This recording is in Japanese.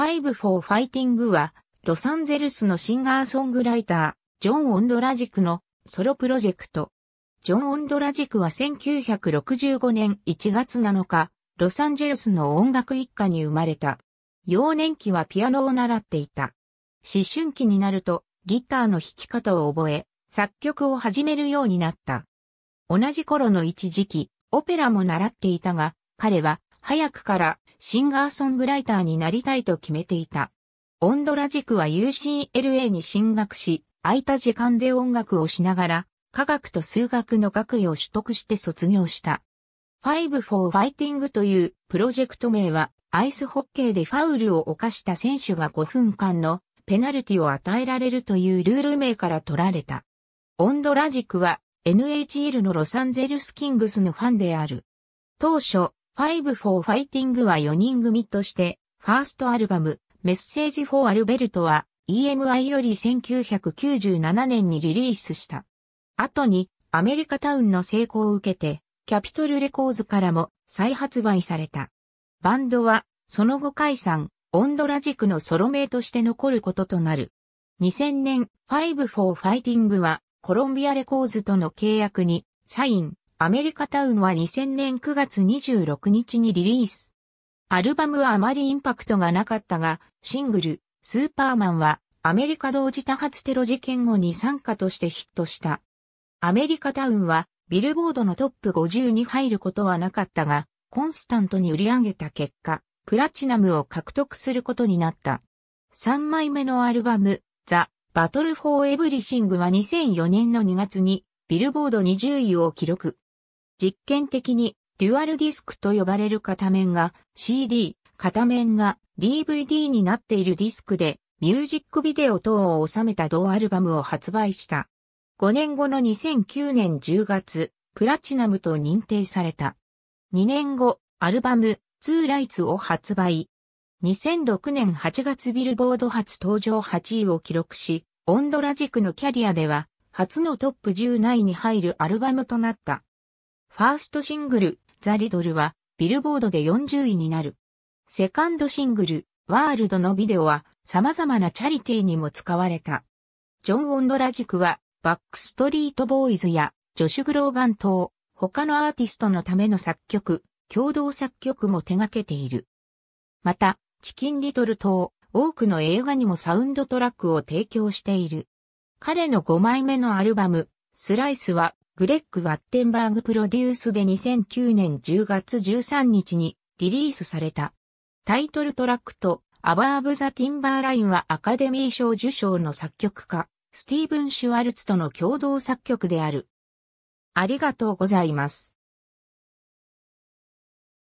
Five for Fighting は、ロサンゼルスのシンガーソングライター、ジョン・オンドラジクのソロプロジェクト。ジョン・オンドラジクは1965年1月7日、ロサンゼルスの音楽一家に生まれた。幼年期はピアノを習っていた。思春期になると、ギターの弾き方を覚え、作曲を始めるようになった。同じ頃の一時期、オペラも習っていたが、彼は早くからシンガーソングライターになりたいと決めていた。オンドラジクは UCLA に進学し、空いた時間で音楽をしながら、科学と数学の学位を取得して卒業した。Five for Fighting というプロジェクト名は、アイスホッケーでファウルを犯した選手が5分間のペナルティを与えられるというルール名から取られた。オンドラジクは NHL のロサンゼルスキングスのファンである。当初、Five for Fighting は4人組として、ファーストアルバム、メッセージフォーアルベルトは EMI より1997年にリリースした。後にアメリカタウンの成功を受けてキャピトルレコーズからも再発売された。バンドはその後解散、オンドラ軸のソロ名として残ることとなる。2000年 Five for Fighting はコロンビアレコーズとの契約にサイン、アメリカタウンは2000年9月26日にリリース。アルバムはあまりインパクトがなかったが、シングル、スーパーマンは、アメリカ同時多発テロ事件後に参加としてヒットした。アメリカタウンは、ビルボードのトップ50に入ることはなかったが、コンスタントに売り上げた結果、プラチナムを獲得することになった。3枚目のアルバム、ザ・バトル・フォー・エブリシングは2004年の2月に、ビルボード20位を記録。実験的にデュアルディスクと呼ばれる片面が CD、片面が DVD になっているディスクでミュージックビデオ等を収めた同アルバムを発売した。5年後の2009年10月、プラチナムと認定された。2年後、アルバム、ツーライツを発売。2006年8月ビルボード初登場8位を記録し、オンドラジクのキャリアでは、初のトップ10内に入るアルバムとなった。ファーストシングル、ザ・リドルは、ビルボードで40位になる。セカンドシングル、ワールドのビデオは、様々なチャリティーにも使われた。ジョン・オンドラジクは、バックストリートボーイズや、ジョシュ・グローバン等、他のアーティストのための作曲、共同作曲も手掛けている。また、チキン・リトル等、多くの映画にもサウンドトラックを提供している。彼の5枚目のアルバム、スライスはグレック・ワッテンバーグプロデュースで2009年10月13日にリリースされた。タイトルトラックとアバーブ・ザ・ティンバーラインはアカデミー賞受賞の作曲家、スティーブン・シュワルツとの共同作曲である。ありがとうございます。